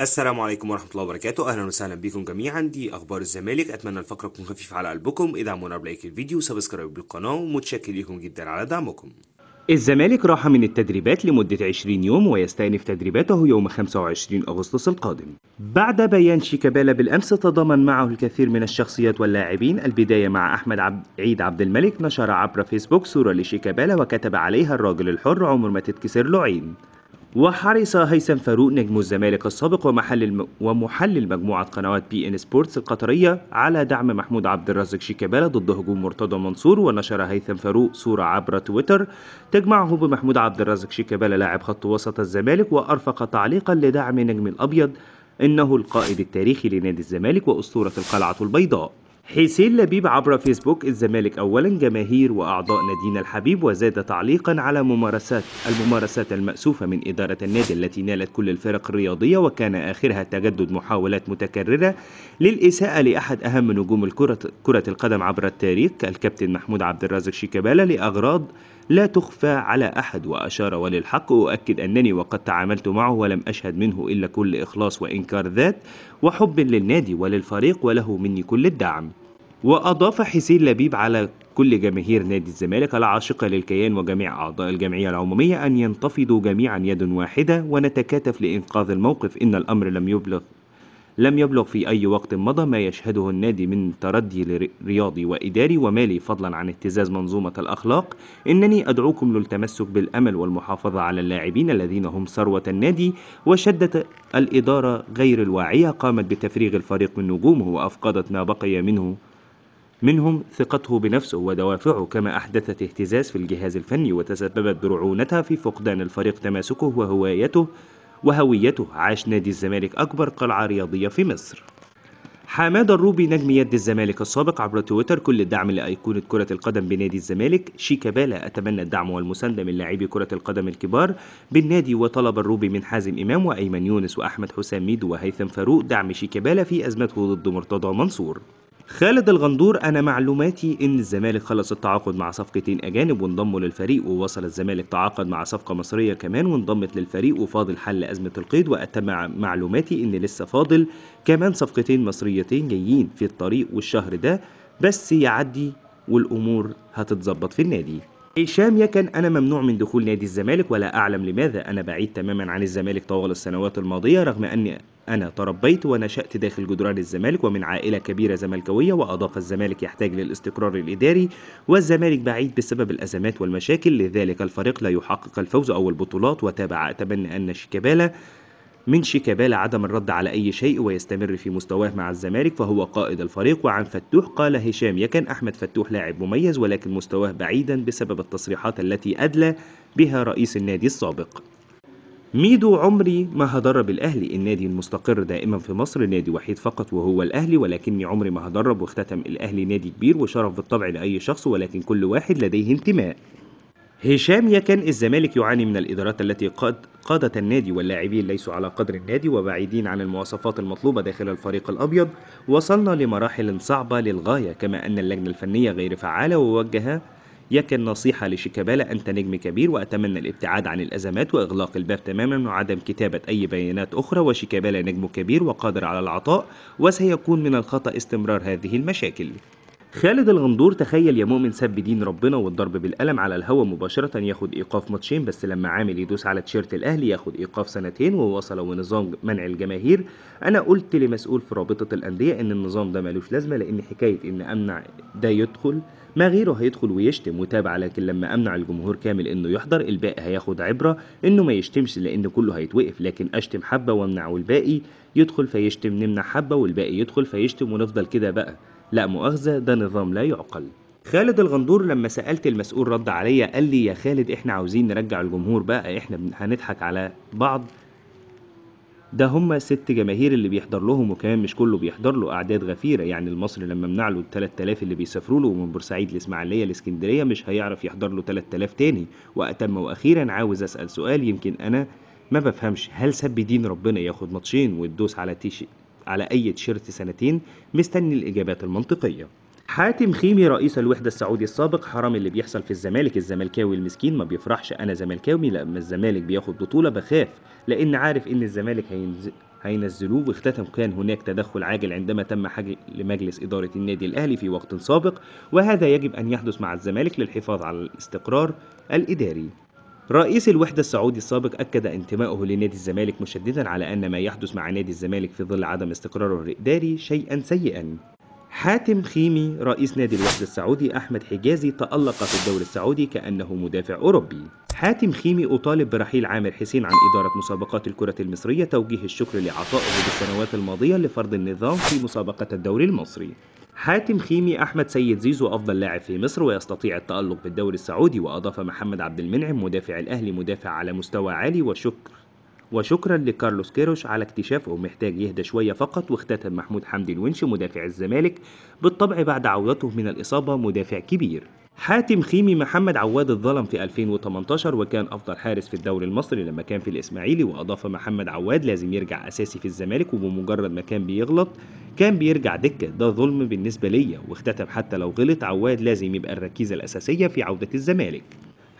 السلام عليكم ورحمة الله وبركاته أهلا وسهلا بكم جميعا دي أخبار الزمالك أتمنى الفقرة تكون خفيفة على قلبكم ادعمونا بلايك الفيديو وسبسكرايب للقناة ومتشكر لكم جدا على دعمكم الزمالك راح من التدريبات لمدة 20 يوم ويستأنف تدريباته يوم 25 أغسطس القادم بعد بيان شيكابالا بالأمس تضامن معه الكثير من الشخصيات واللاعبين البداية مع أحمد عبد عيد عبد الملك نشر عبر فيسبوك صورة لشيكابالا وكتب عليها الراجل الحر عمر ما تتكسر له عين وحرص هيثم فاروق نجم الزمالك السابق ومحل الم... ومحلل مجموعة قنوات بي ان سبورتس القطرية على دعم محمود عبد الرازق شيكابالا ضد هجوم مرتضى منصور ونشر هيثم فاروق صورة عبر تويتر تجمعه بمحمود عبد الرازق شيكابالا لاعب خط وسط الزمالك وأرفق تعليقا لدعم نجم الأبيض إنه القائد التاريخي لنادي الزمالك وأسطورة القلعة البيضاء حسين لبيب عبر فيسبوك الزمالك أولا جماهير وأعضاء نادينا الحبيب وزاد تعليقا على ممارسات الممارسات المأسوفة من إدارة النادي التي نالت كل الفرق الرياضية وكان آخرها تجدد محاولات متكررة للإساءة لأحد أهم نجوم الكرة كرة القدم عبر التاريخ الكابتن محمود عبد الرازق شيكابالا لأغراض لا تخفى على أحد وأشار وللحق أؤكد أنني وقد تعاملت معه ولم أشهد منه إلا كل إخلاص وإنكار ذات وحب للنادي وللفريق وله مني كل الدعم وأضاف حسين لبيب على كل جماهير نادي الزمالك العاشقة للكيان وجميع أعضاء الجمعية العمومية أن ينتفضوا جميعا يد واحدة ونتكاتف لإنقاذ الموقف إن الأمر لم يبلغ لم يبلغ في أي وقت مضى ما يشهده النادي من تردي رياضي وإداري ومالي فضلا عن اهتزاز منظومة الأخلاق إنني أدعوكم للتمسك بالأمل والمحافظة على اللاعبين الذين هم ثروة النادي وشدة الإدارة غير الواعية قامت بتفريغ الفريق من نجومه وأفقدت ما بقي منه منهم ثقته بنفسه ودوافعه كما أحدثت اهتزاز في الجهاز الفني وتسببت برعونتها في فقدان الفريق تماسكه وهوايته وهويته عاش نادي الزمالك أكبر قلعة رياضية في مصر حماد الروبي نجم يد الزمالك السابق عبر تويتر كل الدعم لأيقونة كرة القدم بنادي الزمالك شيكابالا أتمنى الدعم والمساندة من لاعبي كرة القدم الكبار بالنادي وطلب الروبي من حازم إمام وأيمن يونس وأحمد حسام ميدو وهيثم فاروق دعم شيكابالا في أزمته ضد مرتضى منصور خالد الغندور انا معلوماتي ان الزمالك خلص التعاقد مع صفقتين اجانب وانضموا للفريق ووصل الزمالك تعاقد مع صفقه مصريه كمان وانضمت للفريق وفاضل حل ازمه القيد واتبع معلوماتي ان لسه فاضل كمان صفقتين مصريتين جايين في الطريق والشهر ده بس يعدي والامور هتتظبط في النادي هشام يكن انا ممنوع من دخول نادي الزمالك ولا اعلم لماذا انا بعيد تماما عن الزمالك طوال السنوات الماضيه رغم اني أنا تربيت ونشأت داخل جدران الزمالك ومن عائلة كبيرة زملكاوية وأضاف الزمالك يحتاج للاستقرار الإداري والزمالك بعيد بسبب الأزمات والمشاكل لذلك الفريق لا يحقق الفوز أو البطولات وتابع أتمنى أن شيكابالا من شيكابالا عدم الرد على أي شيء ويستمر في مستواه مع الزمالك فهو قائد الفريق وعن فتوح قال هشام يكن أحمد فتوح لاعب مميز ولكن مستواه بعيدا بسبب التصريحات التي أدلى بها رئيس النادي السابق ميدو عمري ما هدرب الاهلي النادي المستقر دائما في مصر نادي وحيد فقط وهو الاهلي ولكني عمري ما هدرب واختتم الاهلي نادي كبير وشرف بالطبع لاي شخص ولكن كل واحد لديه انتماء هشام يكن الزمالك يعاني من الإدارات التي قد قادت النادي واللاعبين ليسوا على قدر النادي وبعيدين عن المواصفات المطلوبة داخل الفريق الأبيض وصلنا لمراحل صعبة للغاية كما أن اللجنة الفنية غير فعالة ووجه يكن نصيحة لشيكابالا أنت نجم كبير وأتمنى الابتعاد عن الأزمات وإغلاق الباب تماما وعدم كتابة أي بيانات أخرى وشيكابالا نجم كبير وقادر على العطاء وسيكون من الخطأ استمرار هذه المشاكل خالد الغندور تخيل يا مؤمن سب دين ربنا والضرب بالقلم على الهوا مباشرة ياخد إيقاف ماتشين بس لما عامل يدوس على تيشيرت الأهلي ياخد إيقاف سنتين ووصل ونظام منع الجماهير أنا قلت لمسؤول في رابطة الأندية إن النظام ده ملوش لازمة لأن حكاية إن أمنع ده يدخل ما غيره هيدخل ويشتم وتابع لكن لما أمنع الجمهور كامل إنه يحضر الباقي هياخد عبرة إنه ما يشتمش لأن كله هيتوقف لكن أشتم حبة وأمنع والباقي يدخل فيشتم نمنع حبة والباقي يدخل فيشتم ونفضل كده بقى لا مؤاخذة ده نظام لا يعقل خالد الغندور لما سألت المسؤول رد عليا قال لي يا خالد احنا عاوزين نرجع الجمهور بقى احنا هنضحك على بعض ده هما ست جماهير اللي بيحضر لهم وكمان مش كله بيحضر له أعداد غفيرة يعني المصري لما منع له 3000 اللي بيسافروا له من بورسعيد لإسماعيلية الإسكندرية مش هيعرف يحضر له 3000 تاني وأتم وأخيرا عاوز أسأل سؤال يمكن أنا ما بفهمش هل سب دين ربنا ياخد ماتشين وتدوس على تيشيرت على أي تيشيرت سنتين مستني الإجابات المنطقية حاتم خيمي رئيس الوحدة السعودي السابق حرام اللي بيحصل في الزمالك الزملكاوي المسكين ما بيفرحش أنا زملكاوي لما الزمالك بياخد بطولة بخاف لأن عارف إن الزمالك هينزل هينزلوه واختتم كان هناك تدخل عاجل عندما تم حجر لمجلس إدارة النادي الأهلي في وقت سابق وهذا يجب أن يحدث مع الزمالك للحفاظ على الاستقرار الإداري رئيس الوحدة السعودي السابق أكد انتمائه لنادي الزمالك مشددا على أن ما يحدث مع نادي الزمالك في ظل عدم استقراره الإداري شيئا سيئا حاتم خيمي رئيس نادي الوحدة السعودي أحمد حجازي تألق في الدوري السعودي كأنه مدافع أوروبي حاتم خيمي أطالب برحيل عامر حسين عن إدارة مسابقات الكرة المصرية توجيه الشكر لعطائه بالسنوات الماضية لفرض النظام في مسابقة الدوري المصري حاتم خيمي أحمد سيد زيزو أفضل لاعب في مصر ويستطيع التألق بالدوري السعودي وأضاف محمد عبد المنعم مدافع الأهلي مدافع على مستوى عالي وشكر وشكرا لكارلوس كيروش على اكتشافه محتاج يهدى شويه فقط واختتم محمود حمدي الونش مدافع الزمالك بالطبع بعد عودته من الاصابه مدافع كبير حاتم خيمي محمد عواد اتظلم في 2018 وكان افضل حارس في الدوري المصري لما كان في الاسماعيلي واضاف محمد عواد لازم يرجع اساسي في الزمالك وبمجرد ما كان بيغلط كان بيرجع دكه ده ظلم بالنسبه ليا واختتم حتى لو غلط عواد لازم يبقى الركيزه الاساسيه في عوده الزمالك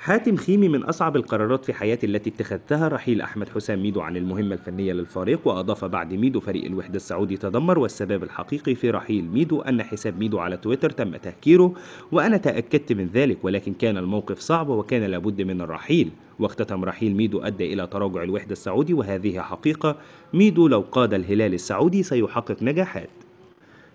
حاتم خيمي من أصعب القرارات في حياتي التي اتخذتها رحيل أحمد حسام ميدو عن المهمة الفنية للفريق وأضاف بعد ميدو فريق الوحدة السعودي تدمر والسبب الحقيقي في رحيل ميدو أن حساب ميدو على تويتر تم تهكيره وأنا تأكدت من ذلك ولكن كان الموقف صعب وكان لابد من الرحيل واختتم رحيل ميدو أدى إلى تراجع الوحدة السعودي وهذه حقيقة ميدو لو قاد الهلال السعودي سيحقق نجاحات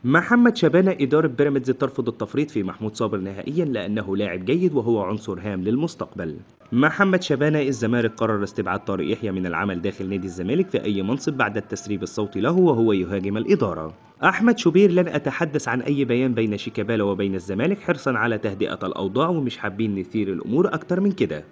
محمد شبانة إدارة بيراميدز ترفض التفريط في محمود صابر نهائيا لأنه لاعب جيد وهو عنصر هام للمستقبل. محمد شبانة الزمالك قرر استبعاد طارق يحيى من العمل داخل نادي الزمالك في أي منصب بعد التسريب الصوتي له وهو يهاجم الإدارة. أحمد شوبير لن أتحدث عن أي بيان بين شيكابالا وبين الزمالك حرصا على تهدئة الأوضاع ومش حابين نثير الأمور أكتر من كده.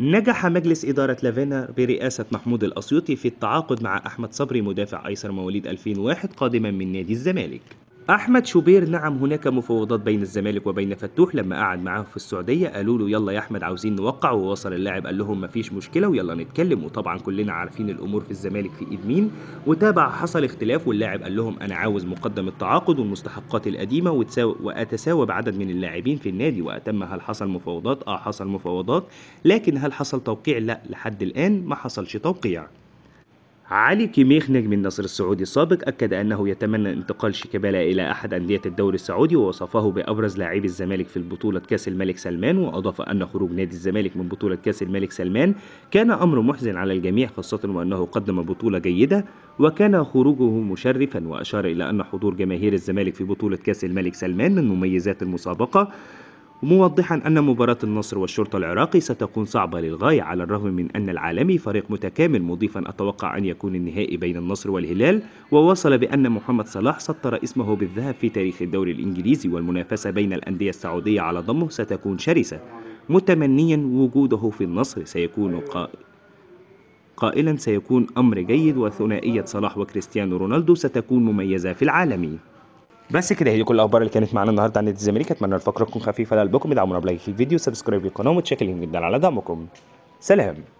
نجح مجلس إدارة لافينا برئاسة محمود الأسيوطي في التعاقد مع أحمد صبري مدافع أيسر مواليد 2001 قادما من نادي الزمالك أحمد شوبير نعم هناك مفاوضات بين الزمالك وبين فتوح لما قعد معاه في السعودية قالوا له يلا يا أحمد عاوزين نوقع ووصل اللاعب قال لهم مفيش مشكلة ويلا نتكلم وطبعا كلنا عارفين الأمور في الزمالك في إيد مين وتابع حصل اختلاف واللاعب قال لهم أنا عاوز مقدم التعاقد والمستحقات القديمة وتساو... وأتساوى بعدد من اللاعبين في النادي وأتم هل حصل مفاوضات؟ آه حصل مفاوضات لكن هل حصل توقيع؟ لا لحد الآن ما حصلش توقيع علي كيميخ نجم النصر السعودي السابق أكد أنه يتمنى انتقال شيكابالا إلى أحد أندية الدوري السعودي ووصفه بأبرز لاعبي الزمالك في بطولة كأس الملك سلمان وأضاف أن خروج نادي الزمالك من بطولة كأس الملك سلمان كان أمر محزن على الجميع خاصة وأنه قدم بطولة جيدة وكان خروجه مشرفا وأشار إلى أن حضور جماهير الزمالك في بطولة كأس الملك سلمان من مميزات المسابقة موضحا أن مباراة النصر والشرطة العراقي ستكون صعبة للغاية على الرغم من أن العالمي فريق متكامل مضيفا أتوقع أن يكون النهائي بين النصر والهلال ووصل بأن محمد صلاح سطر اسمه بالذهب في تاريخ الدوري الإنجليزي والمنافسة بين الأندية السعودية على ضمه ستكون شرسة متمنيا وجوده في النصر سيكون قائد قائلا سيكون أمر جيد وثنائية صلاح وكريستيانو رونالدو ستكون مميزة في العالمي بس كده هي دي كل الاخبار اللي كانت معانا النهارده عن نادي الزمالك اتمنى الفقره تكون خفيفه لقلبكم ادعمونا بلايك في الفيديو سبسكرايب للقناه ومتشكرين جدا على دعمكم سلام